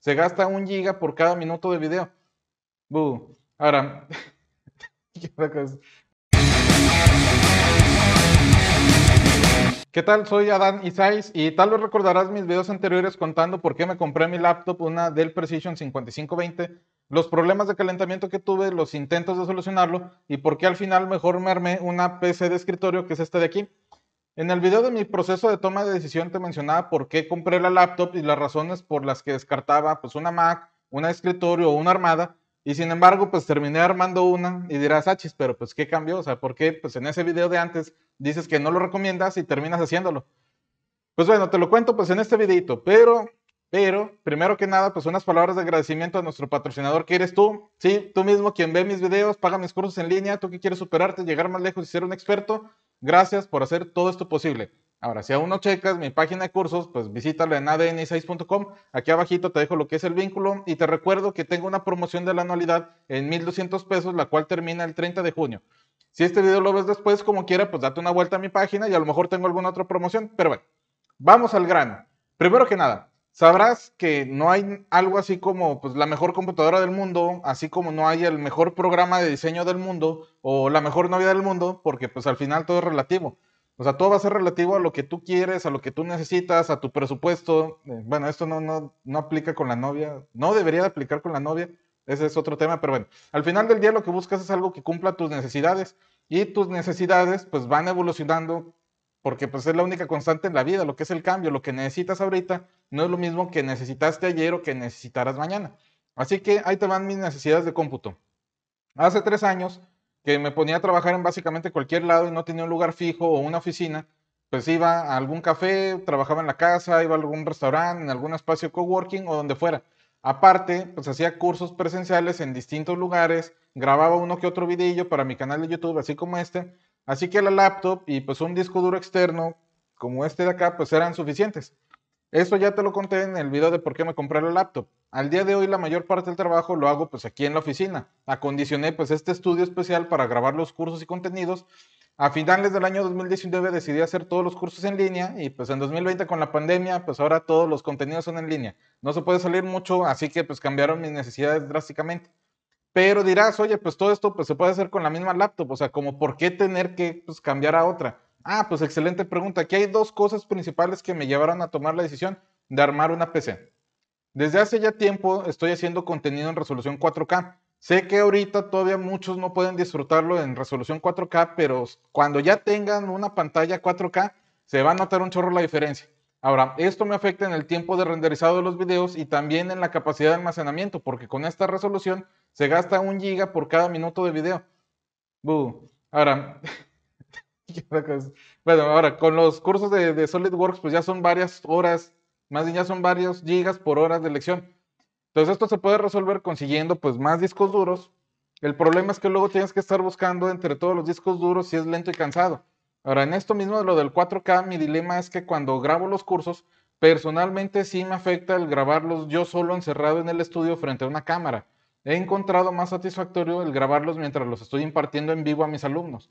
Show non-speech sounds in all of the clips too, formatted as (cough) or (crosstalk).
Se gasta un giga por cada minuto de video. Ahora, (laughs) ¿Qué tal? Soy Adán Isais y tal vez recordarás mis videos anteriores contando por qué me compré mi laptop, una Dell Precision 5520, los problemas de calentamiento que tuve, los intentos de solucionarlo y por qué al final mejor me armé una PC de escritorio que es esta de aquí. En el video de mi proceso de toma de decisión te mencionaba por qué compré la laptop y las razones por las que descartaba pues una Mac, una escritorio o una armada. Y sin embargo, pues terminé armando una y dirás, achis, ah, pero pues qué cambió, o sea, ¿por qué pues en ese video de antes dices que no lo recomiendas y terminas haciéndolo? Pues bueno, te lo cuento pues en este videito, pero, pero, primero que nada, pues unas palabras de agradecimiento a nuestro patrocinador que eres tú, sí, tú mismo quien ve mis videos, paga mis cursos en línea, tú que quieres superarte, llegar más lejos y ser un experto, Gracias por hacer todo esto posible. Ahora, si aún no checas mi página de cursos, pues visítala en adn6.com. Aquí abajito te dejo lo que es el vínculo y te recuerdo que tengo una promoción de la anualidad en 1.200 pesos, la cual termina el 30 de junio. Si este video lo ves después, como quiera, pues date una vuelta a mi página y a lo mejor tengo alguna otra promoción. Pero bueno, vamos al grano. Primero que nada, sabrás que no hay algo así como pues, la mejor computadora del mundo, así como no hay el mejor programa de diseño del mundo o la mejor novia del mundo, porque pues al final todo es relativo. O sea, todo va a ser relativo a lo que tú quieres, a lo que tú necesitas, a tu presupuesto. Eh, bueno, esto no, no, no aplica con la novia, no debería de aplicar con la novia, ese es otro tema, pero bueno, al final del día lo que buscas es algo que cumpla tus necesidades y tus necesidades pues van evolucionando porque pues es la única constante en la vida, lo que es el cambio, lo que necesitas ahorita no es lo mismo que necesitaste ayer o que necesitarás mañana. Así que ahí te van mis necesidades de cómputo. Hace tres años que me ponía a trabajar en básicamente cualquier lado y no tenía un lugar fijo o una oficina, pues iba a algún café, trabajaba en la casa, iba a algún restaurante, en algún espacio coworking o donde fuera. Aparte, pues hacía cursos presenciales en distintos lugares, grababa uno que otro videillo para mi canal de YouTube, así como este, Así que la laptop y pues un disco duro externo como este de acá pues eran suficientes. Eso ya te lo conté en el video de por qué me compré la laptop. Al día de hoy la mayor parte del trabajo lo hago pues aquí en la oficina. Acondicioné pues este estudio especial para grabar los cursos y contenidos. A finales del año 2019 decidí hacer todos los cursos en línea y pues en 2020 con la pandemia pues ahora todos los contenidos son en línea. No se puede salir mucho así que pues cambiaron mis necesidades drásticamente. Pero dirás, oye, pues todo esto pues, se puede hacer con la misma laptop, o sea, como por qué tener que pues, cambiar a otra. Ah, pues excelente pregunta. Aquí hay dos cosas principales que me llevaron a tomar la decisión de armar una PC. Desde hace ya tiempo estoy haciendo contenido en resolución 4K. Sé que ahorita todavía muchos no pueden disfrutarlo en resolución 4K, pero cuando ya tengan una pantalla 4K, se va a notar un chorro la diferencia. Ahora, esto me afecta en el tiempo de renderizado de los videos y también en la capacidad de almacenamiento, porque con esta resolución se gasta un giga por cada minuto de video. Ahora, (laughs) bueno, ahora con los cursos de, SolidWorks, pues ya son varias horas, más bien ya son varios gigas por hora de lección. Entonces esto se puede resolver consiguiendo pues más discos duros. El problema es que luego tienes que estar buscando entre todos los discos duros si es lento y cansado. Ahora, en esto mismo de lo del 4K, mi dilema es que cuando grabo los cursos, personalmente sí me afecta el grabarlos yo solo encerrado en el estudio frente a una cámara. He encontrado más satisfactorio el grabarlos mientras los estoy impartiendo en vivo a mis alumnos.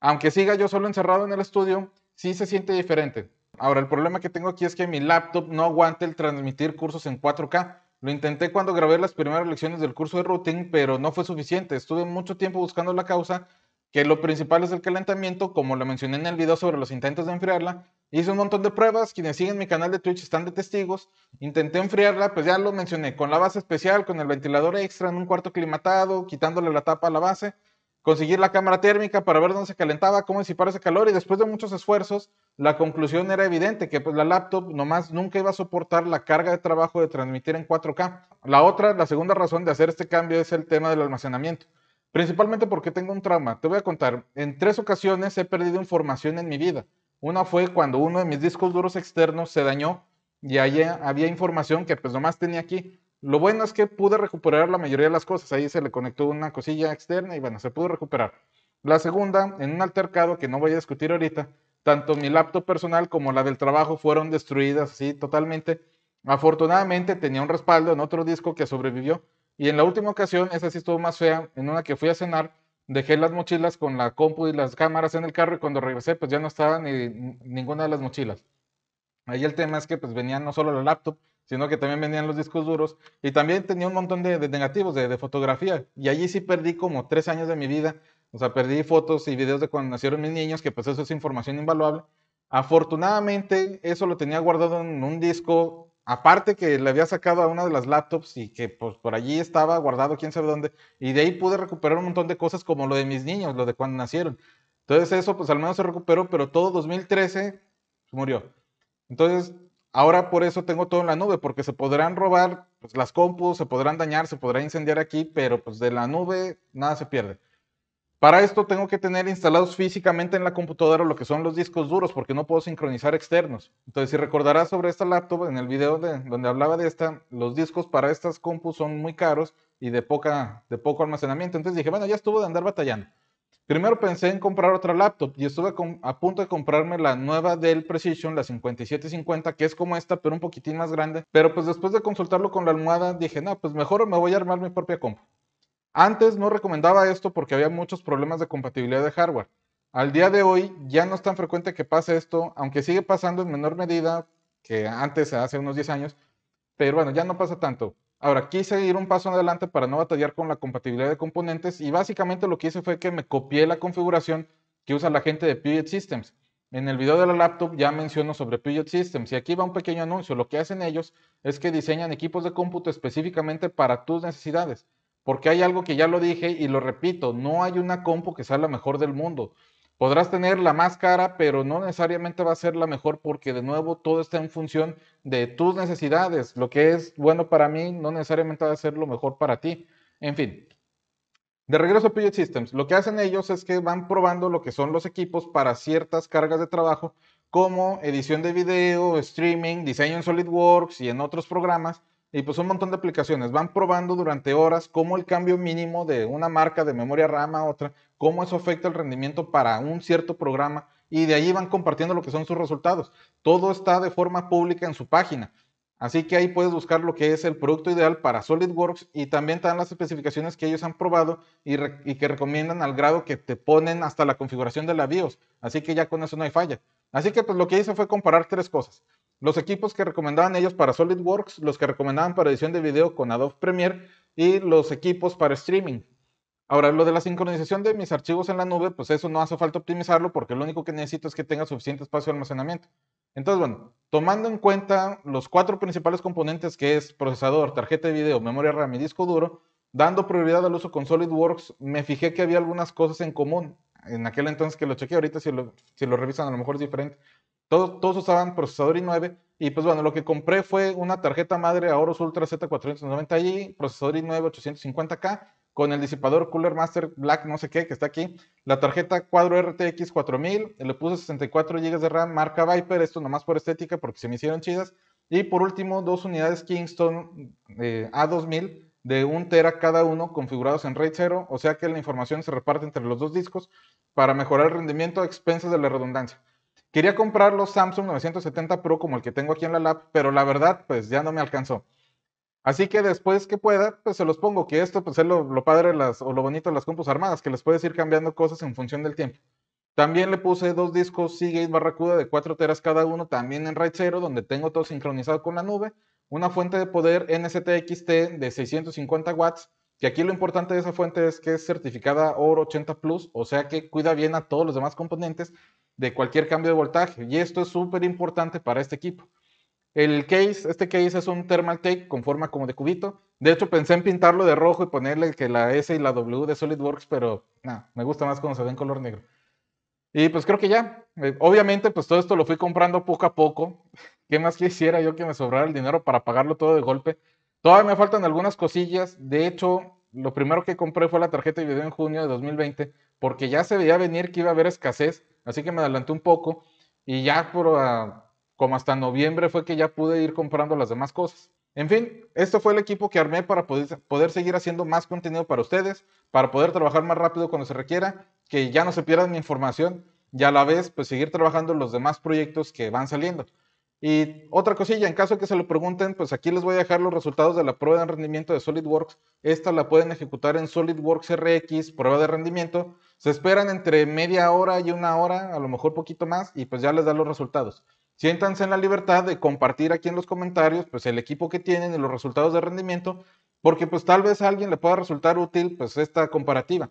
Aunque siga yo solo encerrado en el estudio, sí se siente diferente. Ahora, el problema que tengo aquí es que mi laptop no aguanta el transmitir cursos en 4K. Lo intenté cuando grabé las primeras lecciones del curso de routing, pero no fue suficiente. Estuve mucho tiempo buscando la causa que lo principal es el calentamiento, como lo mencioné en el video sobre los intentos de enfriarla. Hice un montón de pruebas, quienes siguen mi canal de Twitch están de testigos. Intenté enfriarla, pues ya lo mencioné, con la base especial, con el ventilador extra en un cuarto climatado, quitándole la tapa a la base, conseguir la cámara térmica para ver dónde se calentaba, cómo disipar ese calor y después de muchos esfuerzos, la conclusión era evidente, que pues, la laptop nomás nunca iba a soportar la carga de trabajo de transmitir en 4K. La otra, la segunda razón de hacer este cambio es el tema del almacenamiento. Principalmente porque tengo un trauma. Te voy a contar, en tres ocasiones he perdido información en mi vida. Una fue cuando uno de mis discos duros externos se dañó y ahí había información que pues nomás tenía aquí. Lo bueno es que pude recuperar la mayoría de las cosas. Ahí se le conectó una cosilla externa y bueno, se pudo recuperar. La segunda, en un altercado que no voy a discutir ahorita, tanto mi laptop personal como la del trabajo fueron destruidas así totalmente. Afortunadamente tenía un respaldo en otro disco que sobrevivió, y en la última ocasión, esa sí estuvo más fea, en una que fui a cenar, dejé las mochilas con la compu y las cámaras en el carro y cuando regresé pues ya no estaba ni ninguna de las mochilas. Ahí el tema es que pues venían no solo la laptop, sino que también venían los discos duros y también tenía un montón de, negativos de, de, fotografía. Y allí sí perdí como tres años de mi vida, o sea, perdí fotos y videos de cuando nacieron mis niños, que pues eso es información invaluable. Afortunadamente eso lo tenía guardado en un disco Aparte que le había sacado a una de las laptops y que pues, por allí estaba guardado quién sabe dónde. Y de ahí pude recuperar un montón de cosas como lo de mis niños, lo de cuando nacieron. Entonces eso pues al menos se recuperó, pero todo 2013 pues, murió. Entonces ahora por eso tengo todo en la nube, porque se podrán robar pues, las compus, se podrán dañar, se podrá incendiar aquí, pero pues de la nube nada se pierde. Para esto tengo que tener instalados físicamente en la computadora lo que son los discos duros, porque no puedo sincronizar externos. Entonces, si recordarás sobre esta laptop, en el video donde hablaba de esta, los discos para estas compus son muy caros y de, poca, de poco almacenamiento. Entonces dije, bueno, ya estuvo de andar batallando. Primero pensé en comprar otra laptop y estuve a punto de comprarme la nueva Dell Precision, la 5750, que es como esta, pero un poquitín más grande. Pero pues después de consultarlo con la almohada, dije, no, pues mejor me voy a armar mi propia compu. Antes no recomendaba esto porque había muchos problemas de compatibilidad de hardware. Al día de hoy ya no es tan frecuente que pase esto, aunque sigue pasando en menor medida que antes, hace unos 10 años, pero bueno, ya no pasa tanto. Ahora, quise ir un paso adelante para no batallar con la compatibilidad de componentes y básicamente lo que hice fue que me copié la configuración que usa la gente de Puget Systems. En el video de la laptop ya menciono sobre Puget Systems y aquí va un pequeño anuncio. Lo que hacen ellos es que diseñan equipos de cómputo específicamente para tus necesidades. Porque hay algo que ya lo dije y lo repito, no hay una compu que sea la mejor del mundo. Podrás tener la más cara, pero no necesariamente va a ser la mejor porque de nuevo todo está en función de tus necesidades. Lo que es bueno para mí no necesariamente va a ser lo mejor para ti. En fin. De regreso a Puget Systems, lo que hacen ellos es que van probando lo que son los equipos para ciertas cargas de trabajo como edición de video, streaming, diseño en SolidWorks y en otros programas y pues un montón de aplicaciones. Van probando durante horas cómo el cambio mínimo de una marca de memoria RAM a otra, cómo eso afecta el rendimiento para un cierto programa y de ahí van compartiendo lo que son sus resultados. Todo está de forma pública en su página. Así que ahí puedes buscar lo que es el producto ideal para SolidWorks y también te dan las especificaciones que ellos han probado y, y, que recomiendan al grado que te ponen hasta la configuración de la BIOS. Así que ya con eso no hay falla. Así que pues lo que hice fue comparar tres cosas los equipos que recomendaban ellos para SolidWorks, los que recomendaban para edición de video con Adobe Premiere y los equipos para streaming. Ahora, lo de la sincronización de mis archivos en la nube, pues eso no hace falta optimizarlo porque lo único que necesito es que tenga suficiente espacio de almacenamiento. Entonces, bueno, tomando en cuenta los cuatro principales componentes que es procesador, tarjeta de video, memoria RAM y disco duro, dando prioridad al uso con SolidWorks, me fijé que había algunas cosas en común. En aquel entonces que lo chequeé, ahorita si lo, si lo revisan a lo mejor es diferente. Todos, usaban procesador i9 y pues bueno, lo que compré fue una tarjeta madre Aorus Ultra z 490 y procesador i9 850K con el disipador Cooler Master Black no sé qué que está aquí, la tarjeta cuadro RTX 4000, le puse 64 GB de RAM marca Viper, esto nomás por estética porque se me hicieron chidas, y por último dos unidades Kingston eh, A2000 de 1 tera cada uno configurados en RAID 0, o sea que la información se reparte entre los dos discos para mejorar el rendimiento a expensas de la redundancia. Quería comprar los Samsung 970 Pro como el que tengo aquí en la lab, pero la verdad, pues ya no me alcanzó. Así que después que pueda, pues se los pongo, que esto pues es lo, padre o lo bonito de las compus armadas, que les puedes ir cambiando cosas en función del tiempo. También le puse dos discos Seagate Barracuda de 4 teras cada uno, también en RAID 0, donde tengo todo sincronizado con la nube, una fuente de poder nstxt de 650 watts, y aquí lo importante de esa fuente es que es certificada oro 80 plus, o sea que cuida bien a todos los demás componentes de cualquier cambio de voltaje. Y esto es súper importante para este equipo. El case, este case es un thermal take con forma como de cubito. De hecho, pensé en pintarlo de rojo y ponerle que la S y la W de SolidWorks, pero nada, me gusta más cuando se ve en color negro. Y pues creo que ya. Eh, obviamente, pues todo esto lo fui comprando poco a poco. (laughs) ¿Qué más quisiera yo que me sobrara el dinero para pagarlo todo de golpe? Todavía me faltan algunas cosillas. De hecho, lo primero que compré fue la tarjeta de video en junio de 2020, porque ya se veía venir que iba a haber escasez, así que me adelanté un poco y ya ah, como hasta noviembre fue que ya pude ir comprando las demás cosas. En fin, esto fue el equipo que armé para poder, seguir haciendo más contenido para ustedes, para poder trabajar más rápido cuando se requiera, que ya no se pierdan mi información y a la vez pues seguir trabajando los demás proyectos que van saliendo. Y otra cosilla, en caso de que se lo pregunten, pues aquí les voy a dejar los resultados de la prueba de rendimiento de SolidWorks. Esta la pueden ejecutar en SolidWorks RX, prueba de rendimiento. Se esperan entre media hora y una hora, a lo mejor poquito más, y pues ya les da los resultados. Siéntanse en la libertad de compartir aquí en los comentarios, pues el equipo que tienen y los resultados de rendimiento, porque pues tal vez a alguien le pueda resultar útil, pues esta comparativa.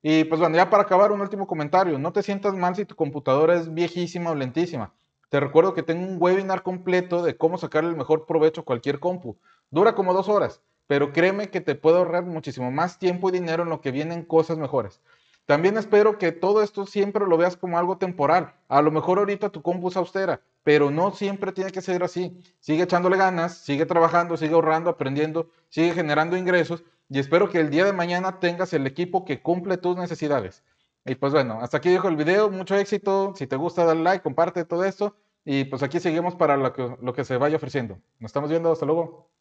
Y pues bueno, ya para acabar, un último comentario. No te sientas mal si tu computadora es viejísima o lentísima. Te recuerdo que tengo un webinar completo de cómo sacar el mejor provecho a cualquier compu. Dura como dos horas, pero créeme que te puede ahorrar muchísimo más tiempo y dinero en lo que vienen cosas mejores. También espero que todo esto siempre lo veas como algo temporal. A lo mejor ahorita tu compu es austera, pero no siempre tiene que ser así. Sigue echándole ganas, sigue trabajando, sigue ahorrando, aprendiendo, sigue generando ingresos y espero que el día de mañana tengas el equipo que cumple tus necesidades. Y pues bueno, hasta aquí dejo el video. Mucho éxito. Si te gusta, dale like, comparte todo esto. Y pues aquí seguimos para lo que, lo que se vaya ofreciendo. Nos estamos viendo. Hasta luego.